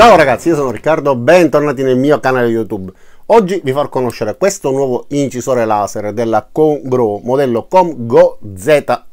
Ciao ragazzi, io sono Riccardo, bentornati nel mio canale YouTube. Oggi vi farò conoscere questo nuovo incisore laser della Congro modello Comgo Z1.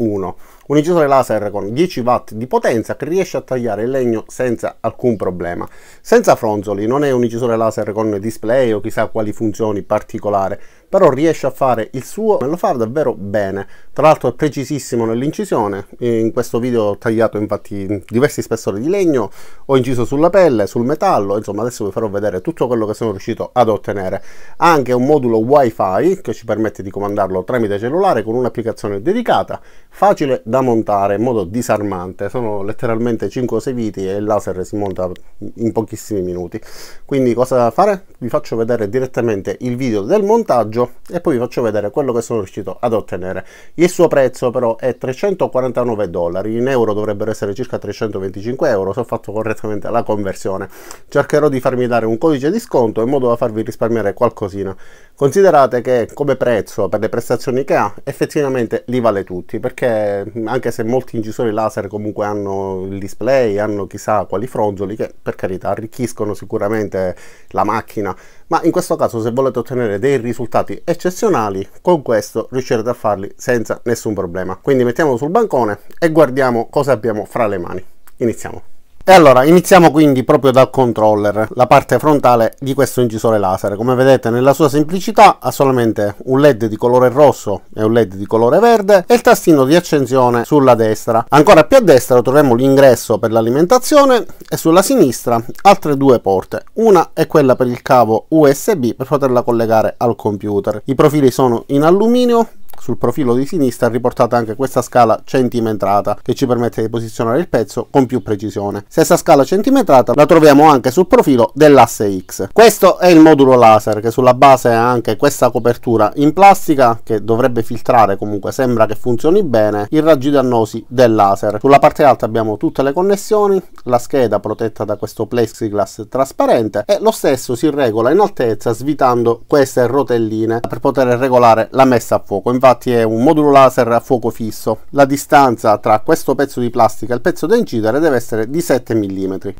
Un incisore laser con 10 watt di potenza che riesce a tagliare il legno senza alcun problema. Senza fronzoli, non è un incisore laser con display o chissà quali funzioni particolari, però riesce a fare il suo e lo fa davvero bene tra l'altro è precisissimo nell'incisione in questo video ho tagliato infatti diversi spessori di legno ho inciso sulla pelle sul metallo insomma adesso vi farò vedere tutto quello che sono riuscito ad ottenere ha anche un modulo wifi che ci permette di comandarlo tramite cellulare con un'applicazione dedicata facile da montare in modo disarmante sono letteralmente 5 o 6 viti e il laser si monta in pochissimi minuti quindi cosa da fare vi faccio vedere direttamente il video del montaggio montaggio e poi vi faccio vedere quello che sono riuscito ad ottenere il suo prezzo però è 349 dollari in euro dovrebbero essere circa 325 euro se ho fatto correttamente la conversione cercherò di farmi dare un codice di sconto in modo da farvi risparmiare qualcosina considerate che come prezzo per le prestazioni che ha effettivamente li vale tutti perché anche se molti incisori laser comunque hanno il display hanno chissà quali fronzoli che per carità arricchiscono sicuramente la macchina ma in questo caso se volete ottenere dei risultati eccezionali con questo riuscirete a farli senza nessun problema quindi mettiamolo sul bancone e guardiamo cosa abbiamo fra le mani iniziamo e allora iniziamo quindi proprio dal controller, la parte frontale di questo incisore laser. Come vedete nella sua semplicità ha solamente un led di colore rosso e un led di colore verde e il tastino di accensione sulla destra. Ancora più a destra troviamo l'ingresso per l'alimentazione e sulla sinistra altre due porte. Una è quella per il cavo USB per poterla collegare al computer. I profili sono in alluminio sul profilo di sinistra è riportata anche questa scala centimetrata che ci permette di posizionare il pezzo con più precisione. Stessa scala centimetrata la troviamo anche sul profilo dell'asse X. Questo è il modulo laser che sulla base ha anche questa copertura in plastica che dovrebbe filtrare comunque sembra che funzioni bene i raggi dannosi del laser. Sulla parte alta abbiamo tutte le connessioni, la scheda protetta da questo plexiglass trasparente e lo stesso si regola in altezza svitando queste rotelline per poter regolare la messa a fuoco. Infatti infatti è un modulo laser a fuoco fisso. La distanza tra questo pezzo di plastica e il pezzo da incidere deve essere di 7 mm.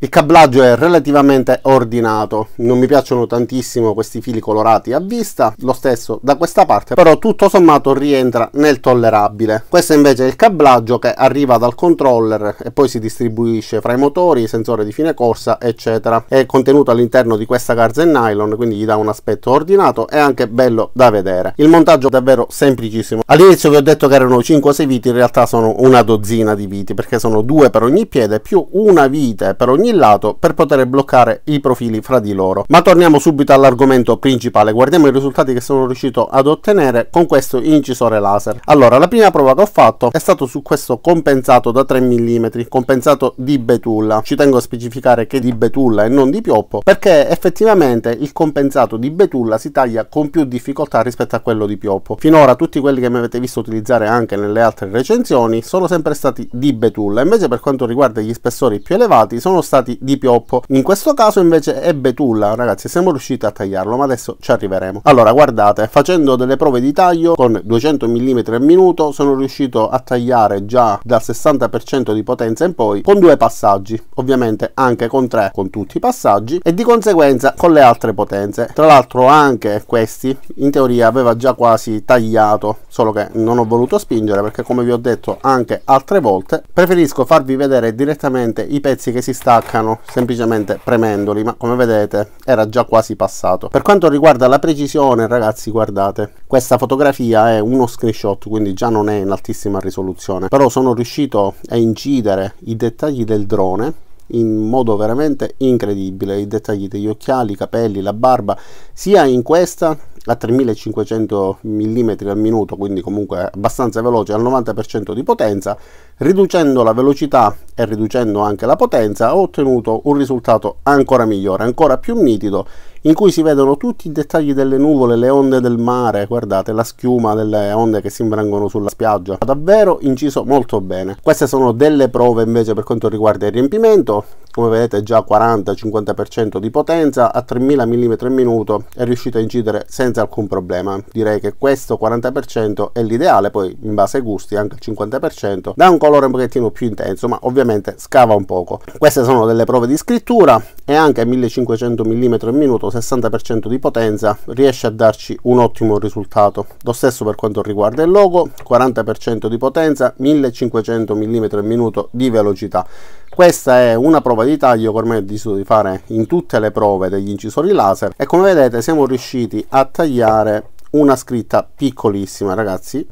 Il cablaggio è relativamente ordinato, non mi piacciono tantissimo questi fili colorati a vista, lo stesso da questa parte, però tutto sommato rientra nel tollerabile. Questo invece è il cablaggio che arriva dal controller e poi si distribuisce fra i motori, sensore di fine corsa, eccetera. È contenuto all'interno di questa garza in nylon, quindi gli dà un aspetto ordinato e anche bello da vedere. Il montaggio è davvero semplice pochissimo. All'inizio vi ho detto che erano 5 6 viti, in realtà sono una dozzina di viti, perché sono due per ogni piede più una vite per ogni lato per poter bloccare i profili fra di loro. Ma torniamo subito all'argomento principale, guardiamo i risultati che sono riuscito ad ottenere con questo incisore laser. Allora, la prima prova che ho fatto è stato su questo compensato da 3 mm, compensato di betulla. Ci tengo a specificare che di betulla e non di pioppo, perché effettivamente il compensato di betulla si taglia con più difficoltà rispetto a quello di pioppo. Finora tutti questi quelli che mi avete visto utilizzare anche nelle altre recensioni sono sempre stati di Betulla, invece per quanto riguarda gli spessori più elevati sono stati di Pioppo. In questo caso invece è Betulla, ragazzi, siamo riusciti a tagliarlo, ma adesso ci arriveremo. Allora, guardate, facendo delle prove di taglio con 200 mm al minuto sono riuscito a tagliare già dal 60% di potenza in poi con due passaggi, ovviamente anche con tre con tutti i passaggi e di conseguenza con le altre potenze. Tra l'altro anche questi in teoria aveva già quasi tagliato solo che non ho voluto spingere perché come vi ho detto anche altre volte preferisco farvi vedere direttamente i pezzi che si staccano semplicemente premendoli ma come vedete era già quasi passato per quanto riguarda la precisione ragazzi guardate questa fotografia è uno screenshot quindi già non è in altissima risoluzione però sono riuscito a incidere i dettagli del drone in modo veramente incredibile i dettagli degli occhiali, i capelli, la barba sia in questa a 3500 mm al minuto, quindi comunque abbastanza veloce al 90% di potenza, riducendo la velocità e riducendo anche la potenza ho ottenuto un risultato ancora migliore, ancora più nitido, in cui si vedono tutti i dettagli delle nuvole, le onde del mare, guardate la schiuma delle onde che si imbrangono sulla spiaggia, davvero inciso molto bene. Queste sono delle prove invece per quanto riguarda il riempimento, come vedete già 40-50% di potenza a 3000 mm al minuto è riuscito a incidere senza alcun problema direi che questo 40% è l'ideale poi in base ai gusti anche il 50% dà un colore un pochettino più intenso ma ovviamente scava un poco queste sono delle prove di scrittura e anche a 1500 mm al minuto 60% di potenza riesce a darci un ottimo risultato lo stesso per quanto riguarda il logo 40% di potenza 1500 mm al minuto di velocità questa è una prova di di taglio che ormai ho deciso di fare in tutte le prove degli incisori laser e come vedete siamo riusciti a tagliare una scritta piccolissima ragazzi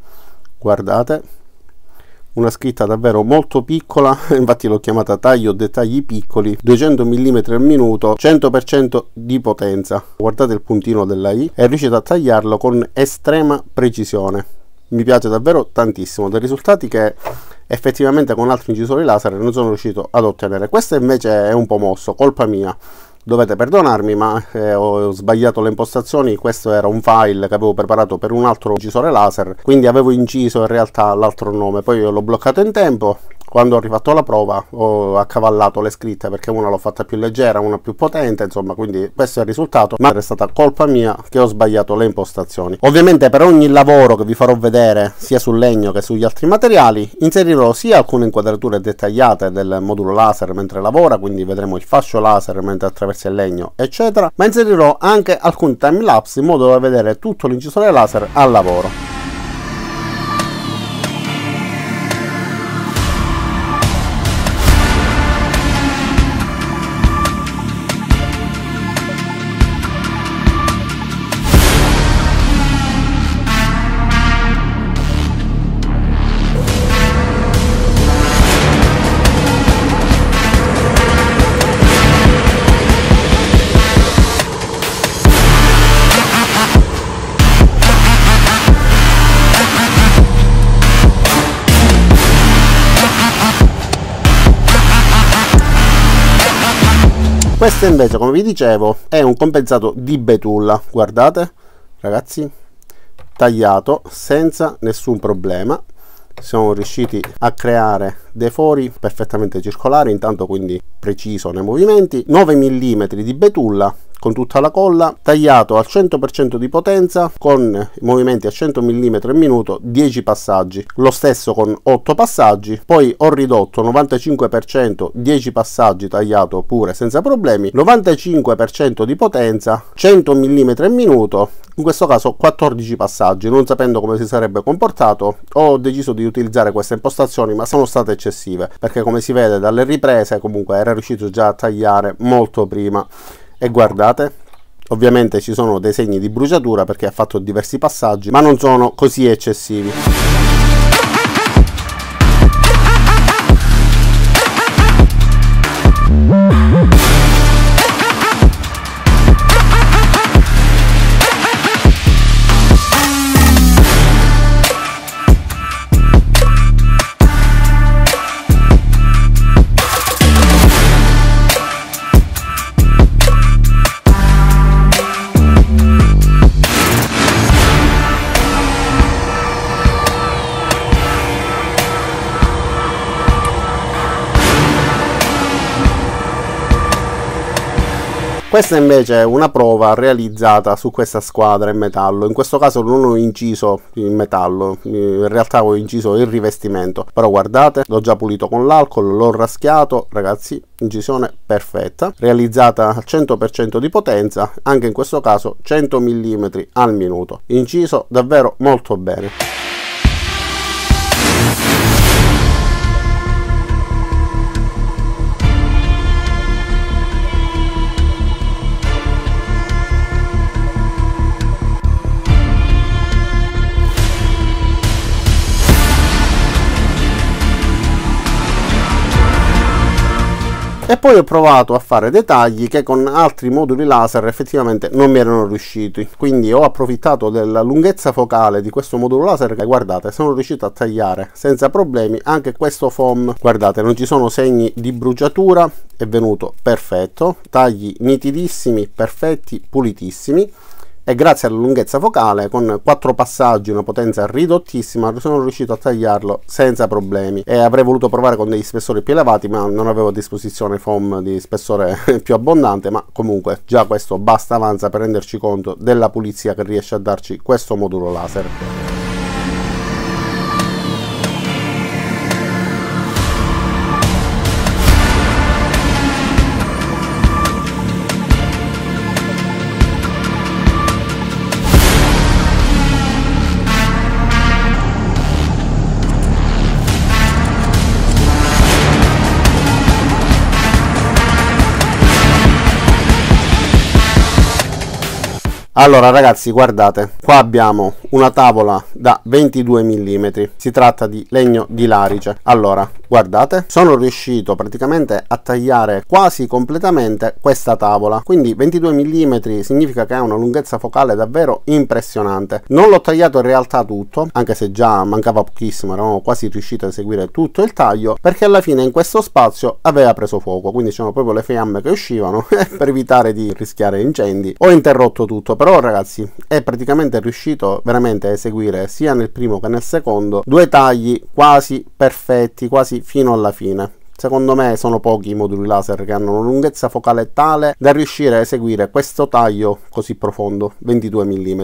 guardate una scritta davvero molto piccola infatti l'ho chiamata taglio dettagli piccoli 200 mm al minuto 100% di potenza guardate il puntino della i è riuscito a tagliarlo con estrema precisione mi piace davvero tantissimo dei risultati che effettivamente con altri incisori laser non sono riuscito ad ottenere questo invece è un po' mosso colpa mia dovete perdonarmi ma eh, ho sbagliato le impostazioni questo era un file che avevo preparato per un altro incisore laser quindi avevo inciso in realtà l'altro nome poi l'ho bloccato in tempo quando ho rifatto la prova ho accavallato le scritte perché una l'ho fatta più leggera, una più potente, insomma, quindi questo è il risultato, ma è stata colpa mia che ho sbagliato le impostazioni. Ovviamente per ogni lavoro che vi farò vedere, sia sul legno che sugli altri materiali, inserirò sia alcune inquadrature dettagliate del modulo laser mentre lavora, quindi vedremo il fascio laser mentre attraversa il legno, eccetera, ma inserirò anche alcuni time lapse in modo da vedere tutto l'incisore laser al lavoro. Questo invece, come vi dicevo, è un compensato di betulla, guardate ragazzi, tagliato senza nessun problema siamo riusciti a creare dei fori perfettamente circolari intanto quindi preciso nei movimenti 9 mm di betulla con tutta la colla, tagliato al 100% di potenza con movimenti a 100 mm al minuto, 10 passaggi, lo stesso con 8 passaggi, poi ho ridotto 95% 10 passaggi tagliato pure senza problemi, 95% di potenza, 100 mm al minuto, in questo caso 14 passaggi, non sapendo come si sarebbe comportato, ho deciso di utilizzare queste impostazioni, ma sono state eccessive, perché come si vede dalle riprese comunque era riuscito già a tagliare molto prima e guardate ovviamente ci sono dei segni di bruciatura perché ha fatto diversi passaggi ma non sono così eccessivi Questa invece è una prova realizzata su questa squadra in metallo, in questo caso non ho inciso il metallo, in realtà ho inciso il rivestimento, però guardate l'ho già pulito con l'alcol, l'ho raschiato, ragazzi incisione perfetta, realizzata al 100% di potenza, anche in questo caso 100 mm al minuto, inciso davvero molto bene. Poi ho provato a fare dei tagli che con altri moduli laser effettivamente non mi erano riusciti, quindi ho approfittato della lunghezza focale di questo modulo laser che guardate sono riuscito a tagliare senza problemi anche questo foam, guardate non ci sono segni di bruciatura, è venuto perfetto, tagli nitidissimi, perfetti, pulitissimi e grazie alla lunghezza focale con quattro passaggi una potenza ridottissima sono riuscito a tagliarlo senza problemi e avrei voluto provare con degli spessori più elevati ma non avevo a disposizione foam di spessore più abbondante ma comunque già questo basta avanza per renderci conto della pulizia che riesce a darci questo modulo laser Allora ragazzi guardate, qua abbiamo una tavola da 22 mm, si tratta di legno di larice. Allora guardate, sono riuscito praticamente a tagliare quasi completamente questa tavola, quindi 22 mm significa che ha una lunghezza focale davvero impressionante. Non l'ho tagliato in realtà tutto, anche se già mancava pochissimo, eravamo quasi riusciti a eseguire tutto il taglio, perché alla fine in questo spazio aveva preso fuoco, quindi c'erano proprio le fiamme che uscivano per evitare di rischiare incendi ho interrotto tutto però ragazzi è praticamente riuscito veramente a eseguire sia nel primo che nel secondo due tagli quasi perfetti quasi fino alla fine Secondo me sono pochi i moduli laser che hanno una lunghezza focale tale da riuscire a eseguire questo taglio così profondo, 22 mm.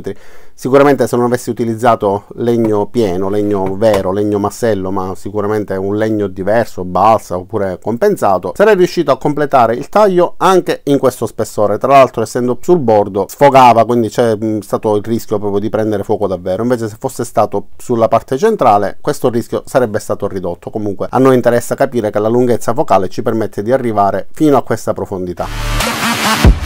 Sicuramente se non avessi utilizzato legno pieno, legno vero, legno massello, ma sicuramente un legno diverso, balsa oppure compensato, sarei riuscito a completare il taglio anche in questo spessore. Tra l'altro essendo sul bordo sfogava, quindi c'è mm, stato il rischio proprio di prendere fuoco davvero. Invece se fosse stato sulla parte centrale, questo rischio sarebbe stato ridotto. Comunque a noi interessa capire che la lunghezza lunghezza focale ci permette di arrivare fino a questa profondità.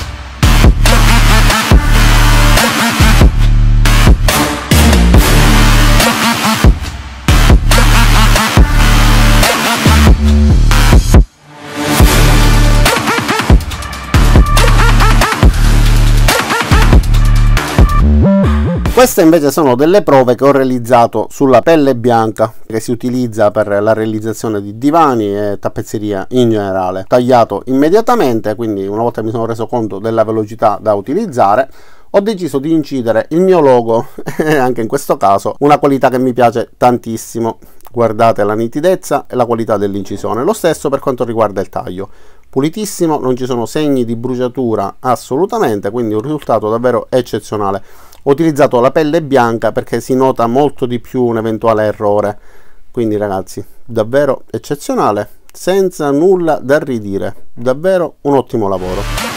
Queste invece sono delle prove che ho realizzato sulla pelle bianca che si utilizza per la realizzazione di divani e tappezzeria in generale. Tagliato immediatamente, quindi una volta mi sono reso conto della velocità da utilizzare, ho deciso di incidere il mio logo anche in questo caso una qualità che mi piace tantissimo. Guardate la nitidezza e la qualità dell'incisione. Lo stesso per quanto riguarda il taglio pulitissimo, non ci sono segni di bruciatura assolutamente, quindi un risultato davvero eccezionale ho utilizzato la pelle bianca perché si nota molto di più un eventuale errore quindi ragazzi davvero eccezionale senza nulla da ridire davvero un ottimo lavoro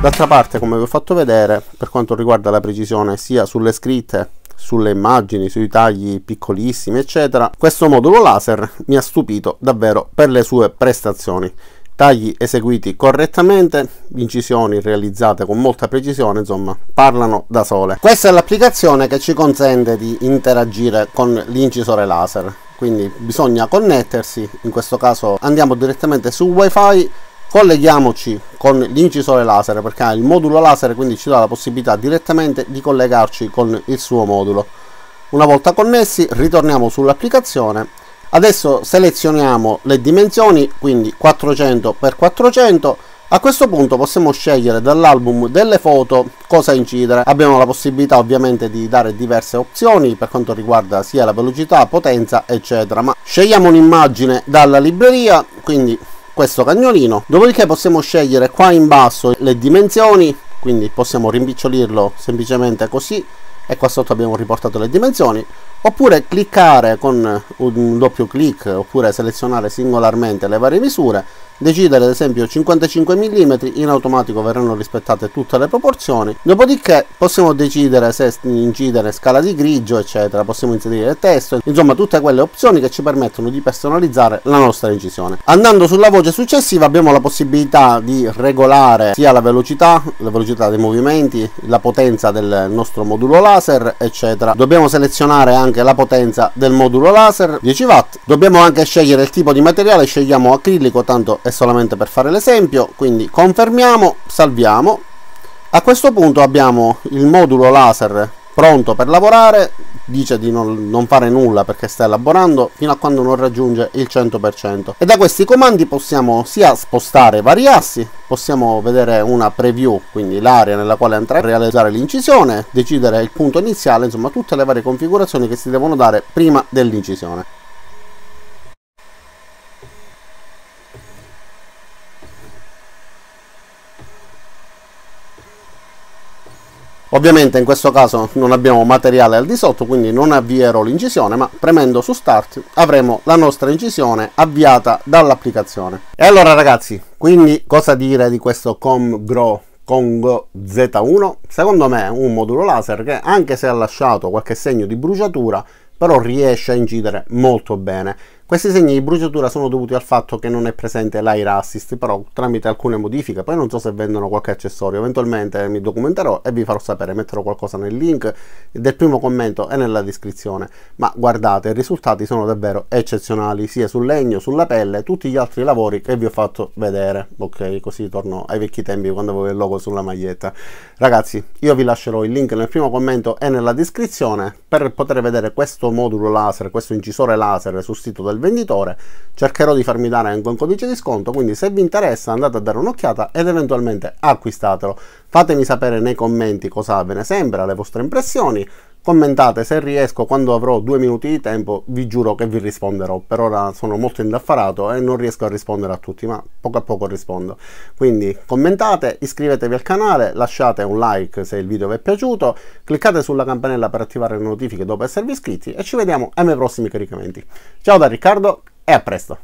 D'altra parte, come vi ho fatto vedere, per quanto riguarda la precisione sia sulle scritte sulle immagini, sui tagli piccolissimi, eccetera, questo modulo laser mi ha stupito davvero per le sue prestazioni. Tagli eseguiti correttamente, incisioni realizzate con molta precisione, insomma, parlano da sole. Questa è l'applicazione che ci consente di interagire con l'incisore laser, quindi bisogna connettersi, in questo caso andiamo direttamente su wifi colleghiamoci con l'incisore laser perché ha il modulo laser quindi ci dà la possibilità direttamente di collegarci con il suo modulo una volta connessi ritorniamo sull'applicazione adesso selezioniamo le dimensioni quindi 400 x 400 a questo punto possiamo scegliere dall'album delle foto cosa incidere. Abbiamo la possibilità ovviamente di dare diverse opzioni per quanto riguarda sia la velocità, potenza eccetera. Ma scegliamo un'immagine dalla libreria, quindi questo cagnolino dopodiché possiamo scegliere qua in basso le dimensioni quindi possiamo rimpicciolirlo semplicemente così e qua sotto abbiamo riportato le dimensioni oppure cliccare con un doppio clic oppure selezionare singolarmente le varie misure decidere ad esempio 55 mm, in automatico verranno rispettate tutte le proporzioni, dopodiché possiamo decidere se incidere scala di grigio eccetera, possiamo inserire testo, insomma tutte quelle opzioni che ci permettono di personalizzare la nostra incisione. Andando sulla voce successiva abbiamo la possibilità di regolare sia la velocità, la velocità dei movimenti, la potenza del nostro modulo laser eccetera. Dobbiamo selezionare anche la potenza del modulo laser 10 watt, dobbiamo anche scegliere il tipo di materiale, scegliamo acrilico tanto è è solamente per fare l'esempio quindi confermiamo salviamo a questo punto abbiamo il modulo laser pronto per lavorare dice di non, non, fare nulla perché sta elaborando fino a quando non raggiunge il 100% e da questi comandi possiamo sia spostare vari assi possiamo vedere una preview quindi l'area nella quale andrà a realizzare l'incisione decidere il punto iniziale insomma tutte le varie configurazioni che si devono dare prima dell'incisione Ovviamente in questo caso non abbiamo materiale al di sotto, quindi non avvierò l'incisione, ma premendo su Start avremo la nostra incisione avviata dall'applicazione. E allora ragazzi, quindi cosa dire di questo ComGrow Congo Z1? Secondo me è un modulo laser che anche se ha lasciato qualche segno di bruciatura, però riesce a incidere molto bene questi segni di bruciatura sono dovuti al fatto che non è presente l'air assist, però tramite alcune modifiche, poi non so se vendono qualche accessorio, eventualmente mi documenterò e vi farò sapere, metterò qualcosa nel link del primo commento e nella descrizione. Ma guardate, i risultati sono davvero eccezionali, sia sul legno, sulla pelle, tutti gli altri lavori che vi ho fatto vedere. Ok, così torno ai vecchi tempi quando avevo il logo sulla maglietta. Ragazzi, io vi lascerò il link nel primo commento e nella descrizione per poter vedere questo modulo laser, questo incisore laser sul sito del del venditore, cercherò di farmi dare anche un codice di sconto, quindi se vi interessa andate a dare un'occhiata ed eventualmente acquistatelo. Fatemi sapere nei commenti cosa ve ne sembra, le vostre impressioni, Commentate se riesco, quando avrò due minuti di tempo vi giuro che vi risponderò. Per ora sono molto indaffarato e non riesco a rispondere a tutti, ma poco a poco rispondo. Quindi commentate, iscrivetevi al canale, lasciate un like se il video vi è piaciuto, cliccate sulla campanella per attivare le notifiche dopo esservi iscritti e ci vediamo ai miei prossimi caricamenti. Ciao da Riccardo e a presto!